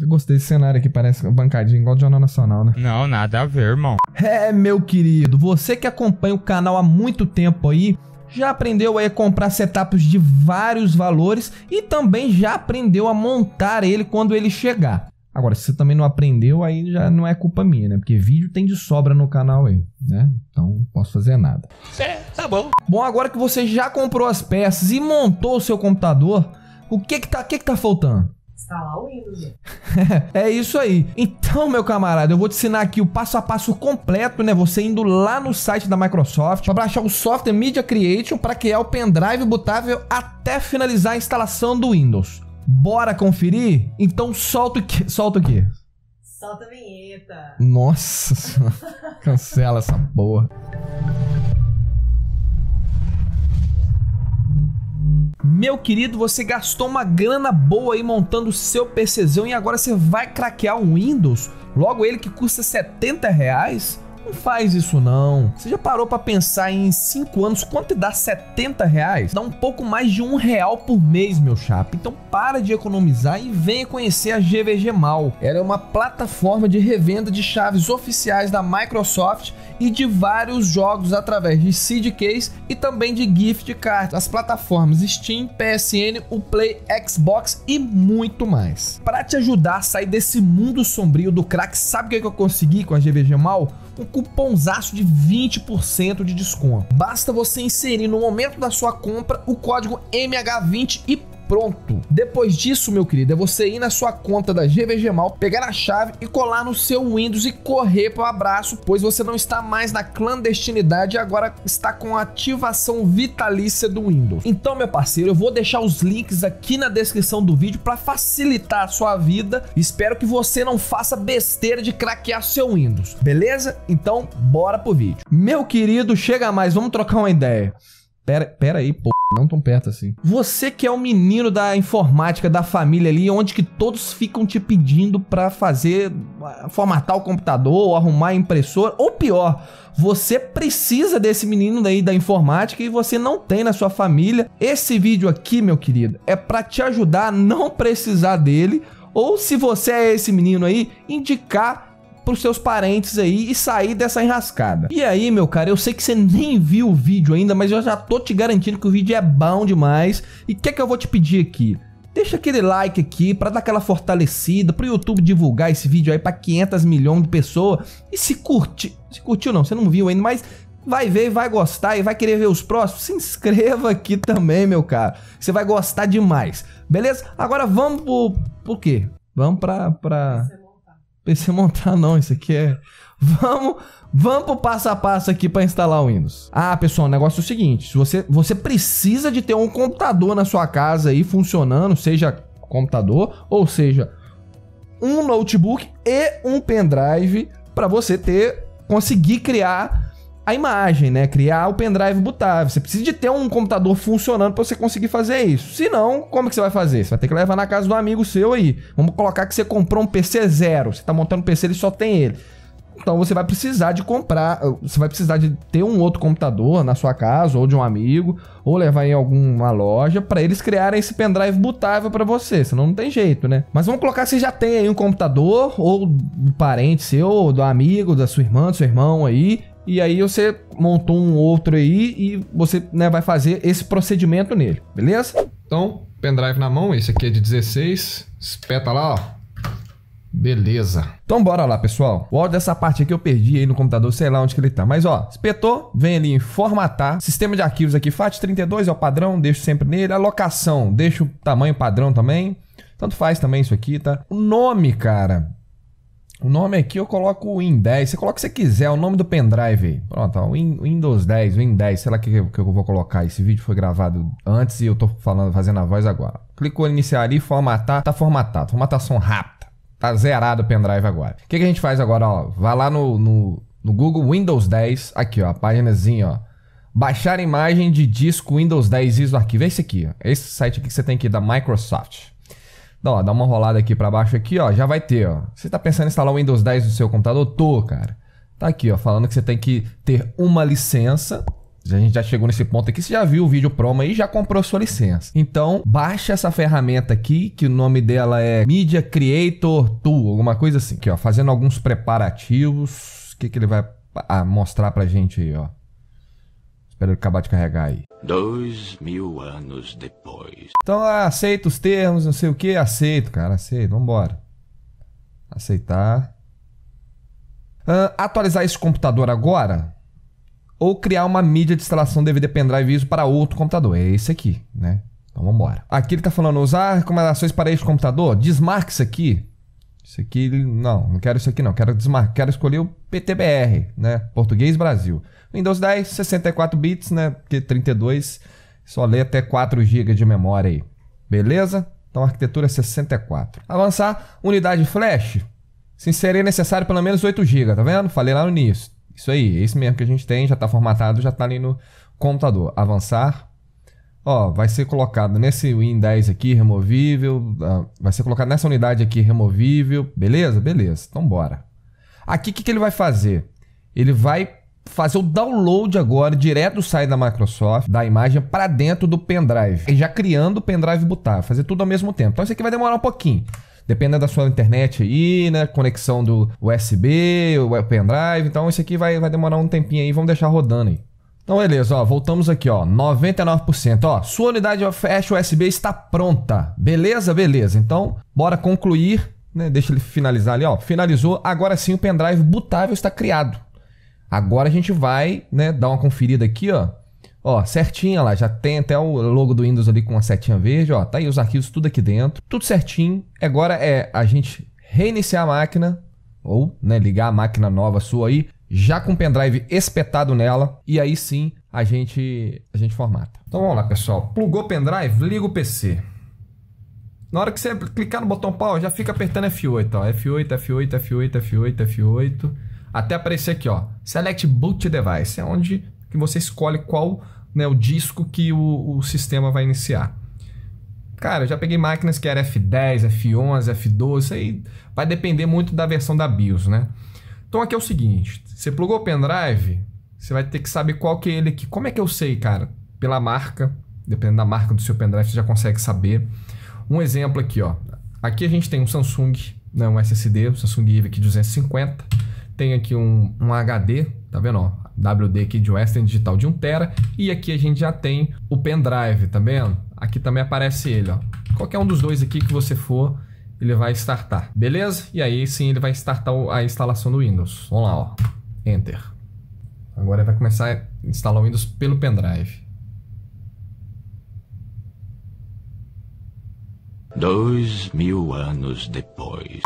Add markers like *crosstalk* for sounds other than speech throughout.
Eu gostei desse cenário aqui, parece bancadinho, igual do Jornal Nacional, né? Não, nada a ver, irmão. É, meu querido, você que acompanha o canal há muito tempo aí, já aprendeu a comprar setups de vários valores e também já aprendeu a montar ele quando ele chegar. Agora, se você também não aprendeu, aí já não é culpa minha, né? Porque vídeo tem de sobra no canal aí, né? Então não posso fazer nada. É, tá bom. Bom, agora que você já comprou as peças e montou o seu computador, o que que tá, que que tá faltando? instalar o Windows. Né? *laughs* é isso aí. Então, meu camarada, eu vou te ensinar aqui o passo a passo completo, né? Você indo lá no site da Microsoft para baixar o software Media Creation para criar o pendrive botável até finalizar a instalação do Windows. Bora conferir? Então solta o que? Solta o quê? Solta a vinheta. Nossa, *laughs* cancela essa porra. Meu querido, você gastou uma grana boa aí montando o seu PCzão e agora você vai craquear um Windows? Logo ele que custa 70 reais? Não faz isso não. Você já parou para pensar em 5 anos quanto dá 70 reais? Dá um pouco mais de um real por mês, meu chapa. Então para de economizar e venha conhecer a GVG Mal. Ela é uma plataforma de revenda de chaves oficiais da Microsoft e de vários jogos através de seed case e também de gift cards. As plataformas Steam, PSN, o Play, Xbox e muito mais. Para te ajudar a sair desse mundo sombrio do crack, sabe o que, que eu consegui com a GVG Mal? um cupomzaço de 20% de desconto. Basta você inserir no momento da sua compra o código MH20 e pronto. Depois disso, meu querido, é você ir na sua conta da GVG Mal, pegar a chave e colar no seu Windows e correr para o abraço, pois você não está mais na clandestinidade e agora está com a ativação vitalícia do Windows. Então, meu parceiro, eu vou deixar os links aqui na descrição do vídeo para facilitar a sua vida. Espero que você não faça besteira de craquear seu Windows, beleza? Então, bora pro vídeo. Meu querido, chega mais, vamos trocar uma ideia. Pera, pera aí, pô, não tão perto assim. Você que é o menino da informática da família ali, onde que todos ficam te pedindo para fazer, ah, formatar o computador, arrumar a impressora, ou pior, você precisa desse menino daí da informática e você não tem na sua família. Esse vídeo aqui, meu querido, é para te ajudar a não precisar dele, ou se você é esse menino aí, indicar pros seus parentes aí e sair dessa enrascada. E aí, meu cara, eu sei que você nem viu o vídeo ainda, mas eu já tô te garantindo que o vídeo é bom demais. E o que é que eu vou te pedir aqui? Deixa aquele like aqui para dar aquela fortalecida, pro YouTube divulgar esse vídeo aí para 500 milhões de pessoas. E se curte, se curtiu não, você não viu ainda, mas vai ver, vai gostar e vai querer ver os próximos, se inscreva aqui também, meu cara. Você vai gostar demais. Beleza? Agora vamos pro, por quê? Vamos pra... pra... PC em montar não, isso aqui é... Vamos, vamos pro passo a passo aqui para instalar o Windows. Ah, pessoal, o negócio é o seguinte, você, você precisa de ter um computador na sua casa aí funcionando, seja computador, ou seja, um notebook e um pendrive para você ter conseguir criar a imagem, né? Criar o pendrive botável. Você precisa de ter um computador funcionando para você conseguir fazer isso. Se não, como que você vai fazer? Você vai ter que levar na casa do amigo seu aí. Vamos colocar que você comprou um PC zero. Você tá montando um PC, ele só tem ele. Então você vai precisar de comprar, você vai precisar de ter um outro computador na sua casa ou de um amigo ou levar em alguma loja para eles criarem esse pendrive bootável para você, senão não tem jeito, né? Mas vamos colocar se já tem aí um computador ou do parente seu, ou do amigo, da sua irmã, do seu irmão aí, e aí você montou um outro aí e você né, vai fazer esse procedimento nele, beleza? Então, pendrive na mão, esse aqui é de 16, espeta lá, ó. Beleza. Então bora lá, pessoal. O áudio dessa parte aqui eu perdi aí no computador, sei lá onde que ele tá. Mas ó, espetou, vem ali em formatar. Sistema de arquivos aqui, FAT32 é o padrão, deixo sempre nele. Alocação, deixo o tamanho padrão também. Tanto faz também isso aqui, tá? O nome, cara. O nome aqui eu coloco o Win 10. Você coloca o que você quiser, o nome do pendrive. Pronto, ó, Windows 10, Win 10. Sei lá o que, que eu vou colocar. Esse vídeo foi gravado antes e eu tô falando, fazendo a voz agora. Clicou em iniciar ali, formatar. Tá formatado. Formatação rápida. Tá zerado o pendrive agora. O que, que a gente faz agora? Ó, vai lá no, no, no Google Windows 10. Aqui, ó, a páginazinha, ó baixar imagem de disco Windows 10 ISO arquivo. É esse aqui, ó. É esse site aqui que você tem aqui da Microsoft. Ó, dá uma rolada aqui para baixo aqui, ó, já vai ter, ó. Você tá pensando em instalar o Windows 10 no seu computador? Tô, cara. Tá aqui, ó, falando que você tem que ter uma licença a gente já chegou nesse ponto aqui, você já viu o vídeo promo aí, já comprou sua licença. Então, baixa essa ferramenta aqui, que o nome dela é Media Creator Tool, alguma coisa assim. Aqui, ó, fazendo alguns preparativos. O que, que ele vai ah, mostrar pra gente aí, ó? Espero ele acabar de carregar aí. Dois mil anos depois. Então, ah, aceita os termos, não sei o que. Aceito, cara, aceito. Vambora. Aceitar. Ah, atualizar esse computador agora? Ou criar uma mídia de instalação DVD pendrive ISO para outro computador? É esse aqui, né? Então, vambora. Aqui ele tá falando, usar recomendações para este computador? Desmarque isso aqui. Isso aqui, não, não quero isso aqui não. Quero desmarcar, quero escolher o PTBR, né? Português Brasil. Windows 10, 64 bits, né? Porque 32 só lê até 4 GB de memória aí. Beleza? Então arquitetura 64. É Avançar, unidade flash. Se inserir é necessário pelo menos 8 GB, tá vendo? Falei lá no início. Isso aí, é isso mesmo que a gente tem, já está formatado, já está ali no computador. Avançar. Ó, vai ser colocado nesse Win 10 aqui, removível. Ah, vai ser colocado nessa unidade aqui, removível. Beleza? Beleza. Então bora. Aqui o que, que ele vai fazer? Ele vai fazer o download agora direto do site da Microsoft, da imagem, para dentro do pendrive. E já criando o pendrive botar, fazer tudo ao mesmo tempo. Então isso aqui vai demorar um pouquinho. Dependendo da sua internet aí, né? Conexão do USB, o pendrive. Então isso aqui vai, vai demorar um tempinho aí. Vamos deixar rodando aí. Então beleza, ó, voltamos aqui, ó, 99%, ó, sua unidade flash USB está pronta, beleza, beleza, então bora concluir, né, deixa ele finalizar ali, ó, finalizou, agora sim o pendrive bootável está criado, Agora a gente vai, né, dar uma conferida aqui, ó. Ó, certinha lá, já tem até o logo do Windows ali com uma setinha verde, ó. Tá aí os arquivos tudo aqui dentro, tudo certinho. Agora é a gente reiniciar a máquina ou, né, ligar a máquina nova sua aí, já com o pendrive espetado nela e aí sim a gente a gente formata. Então vamos lá, pessoal. Plugou o pendrive, liga o PC. Na hora que você clicar no botão pau, já fica apertando F8, ó. F8, F8, F8, F8, F8 até aparecer aqui, ó, Select Boot Device, é onde que você escolhe qual né, o disco que o, o sistema vai iniciar. Cara, eu já peguei máquinas que era F10, F11, F12, isso aí vai depender muito da versão da BIOS, né? Então aqui é o seguinte, você plugou o pendrive, você vai ter que saber qual que é ele aqui. Como é que eu sei, cara? Pela marca, dependendo da marca do seu pendrive, você já consegue saber. Um exemplo aqui, ó. Aqui a gente tem um Samsung, né, um SSD, um Samsung EVE aqui 250 tem aqui um, um HD, tá vendo? Ó, WD aqui de Western Digital de 1TB. E aqui a gente já tem o pendrive, tá vendo? Aqui também aparece ele, ó. Qualquer um dos dois aqui que você for, ele vai startar, beleza? E aí sim ele vai startar a instalação do Windows. Vamos lá, ó. Enter. Agora ele vai começar a instalar o Windows pelo pendrive. Dois mil anos depois.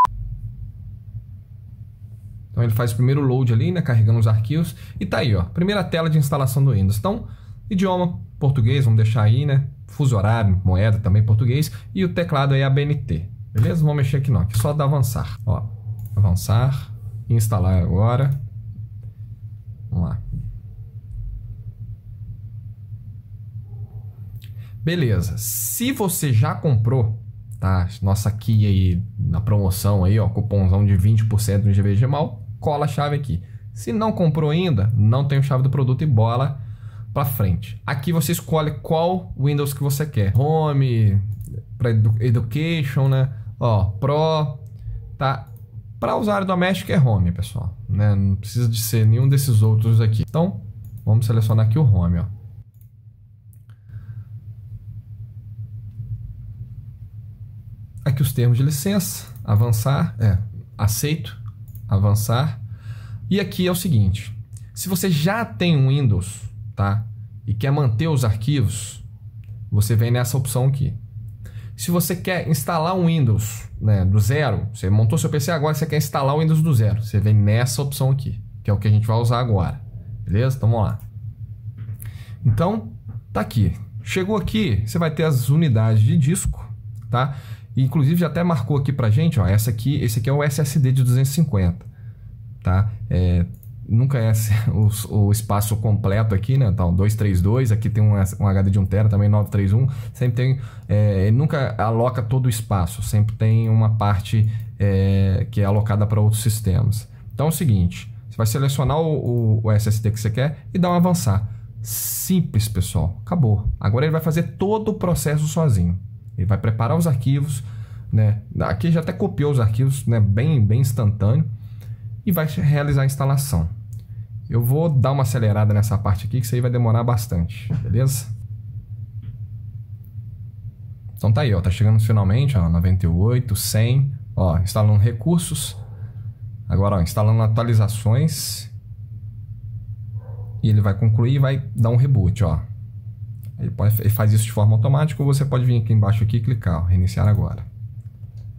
Então ele faz o primeiro load ali, né? carregando os arquivos e tá aí, ó. Primeira tela de instalação do Windows. Então, idioma português, vamos deixar aí, né? Fuso horário, moeda também português e o teclado aí ABNT. Beleza? vamos mexer aqui não, aqui é só dá avançar. Ó, avançar, instalar agora. Vamos lá. Beleza. Se você já comprou, tá? Nossa key aí na promoção aí, ó, cupomzão de 20% no GVG Mal cola a chave aqui. Se não comprou ainda, não tem chave do produto e bola para frente. Aqui você escolhe qual Windows que você quer. Home, para edu Education, né? Ó, Pro, tá? Para usuário doméstico é Home, pessoal, né? Não precisa de ser nenhum desses outros aqui. Então, vamos selecionar aqui o Home, ó. Aqui os termos de licença, avançar, é, aceito avançar. E aqui é o seguinte: se você já tem um Windows, tá? E quer manter os arquivos, você vem nessa opção aqui. Se você quer instalar um Windows né, do zero, você montou seu PC agora, você quer instalar o Windows do zero, você vem nessa opção aqui, que é o que a gente vai usar agora. Beleza? Então vamos lá. Então, tá aqui. Chegou aqui, você vai ter as unidades de disco, tá? inclusive já até marcou aqui pra gente, ó, essa aqui, esse aqui é o SSD de 250, tá? É, nunca é *laughs* o, o, espaço completo aqui, né? Então, tá, 232, aqui tem um, um HD de 1 tera também 931, sempre tem, é, nunca aloca todo o espaço, sempre tem uma parte é, que é alocada para outros sistemas. Então é o seguinte, você vai selecionar o, o, o SSD que você quer e dar um avançar. Simples, pessoal, acabou. Agora ele vai fazer todo o processo sozinho. Ele vai preparar os arquivos, né? Aqui já até copiou os arquivos, né? Bem, bem instantâneo e vai realizar a instalação. Eu vou dar uma acelerada nessa parte aqui, que isso aí vai demorar bastante, beleza? Então tá aí, ó, tá chegando finalmente, ó, 98, 100, ó, instalando recursos, agora ó, instalando atualizações, e ele vai concluir e vai dar um reboot, ó. Ele, pode, ele faz isso de forma automática ou você pode vir aqui embaixo aqui e clicar, ó, reiniciar agora.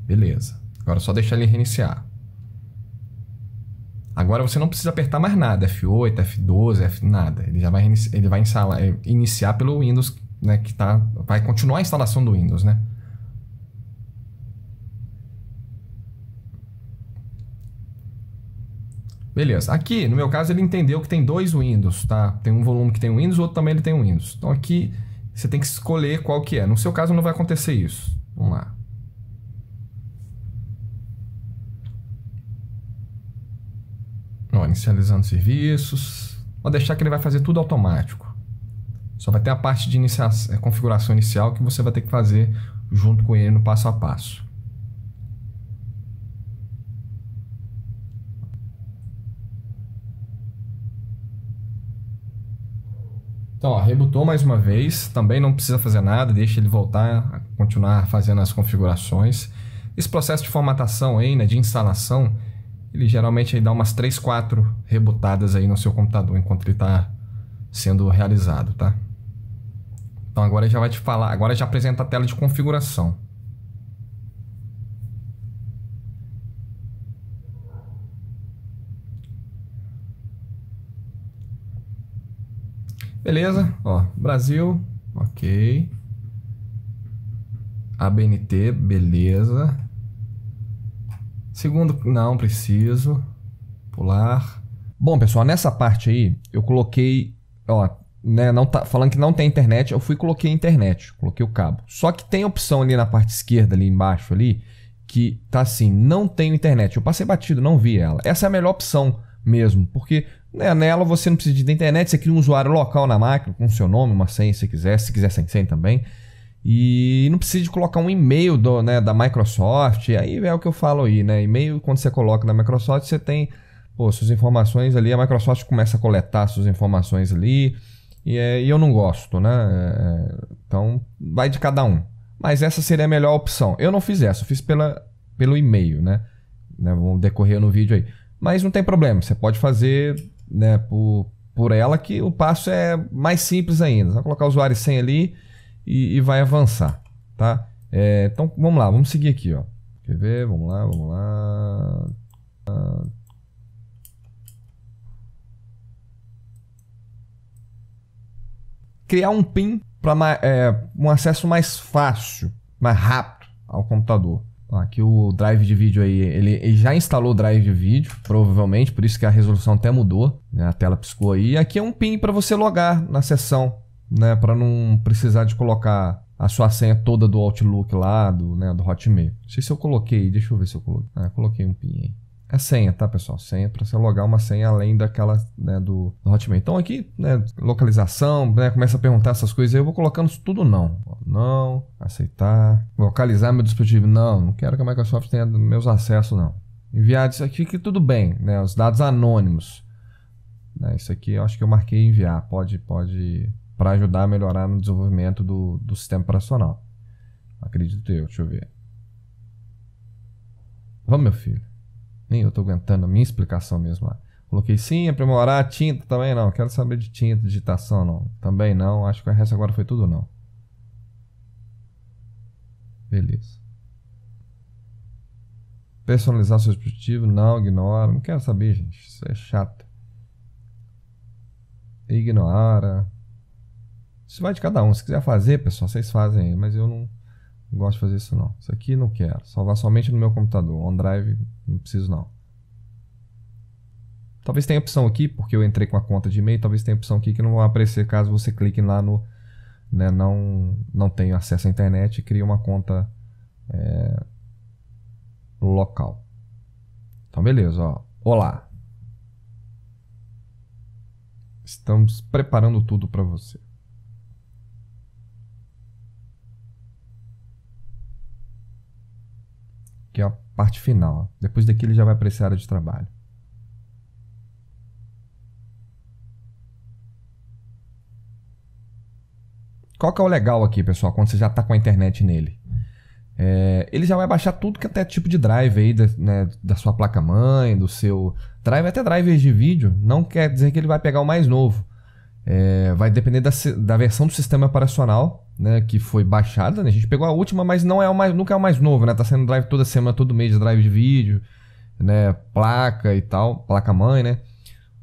Beleza. Agora é só deixar ele reiniciar. Agora você não precisa apertar mais nada, F8, F12, F nada. Ele já vai ele vai é, iniciar pelo Windows, né, que tá vai continuar a instalação do Windows, né? Beleza. Aqui, no meu caso, ele entendeu que tem dois Windows, tá? Tem um volume que tem um Windows, o outro também ele tem um Windows. Então aqui você tem que escolher qual que é. No seu caso não vai acontecer isso. Vamos lá. Ó, inicializando serviços. Vou deixar que ele vai fazer tudo automático. Só vai ter a parte de inicia é, configuração inicial que você vai ter que fazer junto com ele no passo a passo. Então, ó, rebutou mais uma vez, também não precisa fazer nada, deixa ele voltar a continuar fazendo as configurações. Esse processo de formatação aí, né, de instalação, ele geralmente aí dá umas 3, 4 rebutadas aí no seu computador enquanto ele está sendo realizado, tá? Então agora já vai te falar, agora já apresenta a tela de configuração. Beleza, ó, Brasil, ok. ABNT, beleza. Segundo, não preciso. Pular. Bom, pessoal, nessa parte aí, eu coloquei, ó, né, não tá falando que não tem internet, eu fui e coloquei internet, coloquei o cabo. Só que tem opção ali na parte esquerda ali embaixo ali que tá assim, não tenho internet. Eu passei batido, não vi ela. Essa é a melhor opção mesmo. Porque né, nela você não precisa de internet, você cria um usuário local na máquina, com seu nome, uma senha se quiser, se quiser sem senha também. E não precisa de colocar um e-mail do, né, da Microsoft. Aí é o que eu falo aí, né? E-mail, quando você coloca na Microsoft, você tem pô, suas informações ali. A Microsoft começa a coletar suas informações ali. E, é, e eu não gosto, né? É, então, vai de cada um. Mas essa seria a melhor opção. Eu não fiz essa, eu fiz pela, pelo e-mail, né? né? decorrer no vídeo aí. Mas não tem problema, você pode fazer né, por, por ela que o passo é mais simples ainda. Vai colocar o usuário sem ali e, e, vai avançar, tá? É, então vamos lá, vamos seguir aqui, ó. Quer ver? Vamos lá, vamos lá. Criar um PIN para é, um acesso mais fácil, mais rápido ao computador. Aqui o drive de vídeo aí, ele, ele já instalou o drive de vídeo, provavelmente, por isso que a resolução até mudou, né? a tela piscou aí. E aqui é um PIN para você logar na sessão, né? para não precisar de colocar a sua senha toda do Outlook lá, do, né? do Hotmail. Não sei se eu coloquei, deixa eu ver se eu coloquei. Ah, eu coloquei um PIN aí a é senha, tá, pessoal? Senha para você logar uma senha além daquela né, do, do, Hotmail. Então aqui, né, localização, né, começa a perguntar essas coisas. Eu vou colocando tudo não. Não, aceitar, localizar meu dispositivo. Não, não quero que a Microsoft tenha meus acessos, não. Enviar isso aqui que tudo bem, né? Os dados anônimos. Né, isso aqui eu acho que eu marquei enviar. Pode, pode, para ajudar a melhorar no desenvolvimento do, do sistema operacional. Acredito eu, deixa eu ver. Vamos, meu filho. Nem eu tô aguentando a minha explicação mesmo lá. Coloquei sim, aprimorar, é tinta também não. Quero saber de tinta, digitação não. Também não. Acho que o resto agora foi tudo não. Beleza. Personalizar seu dispositivo, não, ignora. Não quero saber, gente. Isso é chato. Ignora. Isso vai de cada um. Se quiser fazer, pessoal, vocês fazem aí. Mas eu não gosto de fazer isso não. Isso aqui não quero. Salvar somente no meu computador. OneDrive não preciso não. Talvez tenha opção aqui, porque eu entrei com a conta de e-mail, talvez tenha opção aqui que não vai aparecer caso você clique lá no né, não, não tenho acesso à internet e crie uma conta é, local. Então beleza, ó. Olá. Estamos preparando tudo para você. que é a parte final. Depois daqui ele já vai para essa área de trabalho. Qual que é o legal aqui, pessoal, quando você já está com a internet nele? É, ele já vai baixar tudo que é até tipo de drive aí, da, né, da sua placa-mãe, do seu... Drive, até drivers de vídeo, não quer dizer que ele vai pegar o mais novo. É, vai depender da, da versão do sistema operacional né, que foi baixada, né? A gente pegou a última, mas não é o mais, nunca é o mais novo, né? Tá sendo drive toda semana, todo mês, drive de vídeo, né, placa e tal, placa mãe, né?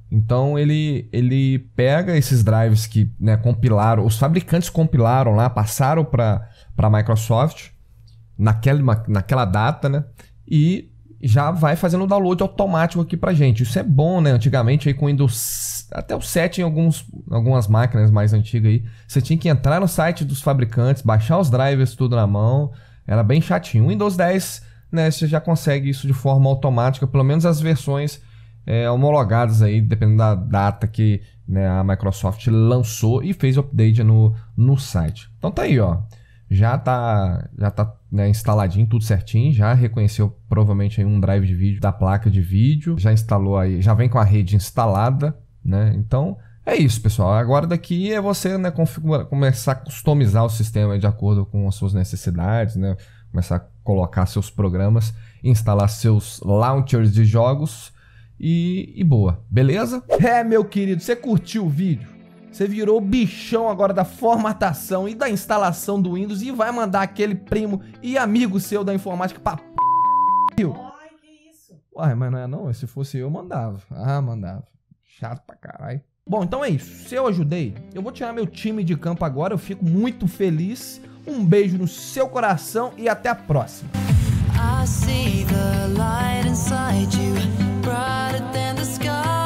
Então ele ele pega esses drives que, né, compilaram, os fabricantes compilaram lá, passaram para para Microsoft naquela naquela data, né? E já vai fazendo o download automático aqui pra gente. Isso é bom, né? Antigamente aí com Windows até o 7 em alguns, algumas máquinas mais antigas aí. Você tinha que entrar no site dos fabricantes, baixar os drivers tudo na mão. Era bem chatinho. O Windows 10, né, você já consegue isso de forma automática, pelo menos as versões é, homologadas aí, dependendo da data que né, a Microsoft lançou e fez o update no, no site. Então tá aí, ó. Já tá, já tá né, instaladinho, tudo certinho, já reconheceu provavelmente aí um drive de vídeo da placa de vídeo, já instalou aí, já vem com a rede instalada, né? Então, é isso, pessoal. Agora daqui é você né, começar a customizar o sistema de acordo com as suas necessidades, né? começar a colocar seus programas, instalar seus launchers de jogos e, e boa, beleza? É, meu querido, você curtiu o vídeo? Você virou bichão agora da formatação e da instalação do Windows e vai mandar aquele primo e amigo seu da informática pra p... Uai, mas não é não? Se fosse eu, mandava. Ah, mandava. Chato pra caralho. Bom, então é isso. Se eu ajudei, eu vou tirar meu time de campo agora. Eu fico muito feliz. Um beijo no seu coração e até a próxima. I see the light inside you, brighter than the sky.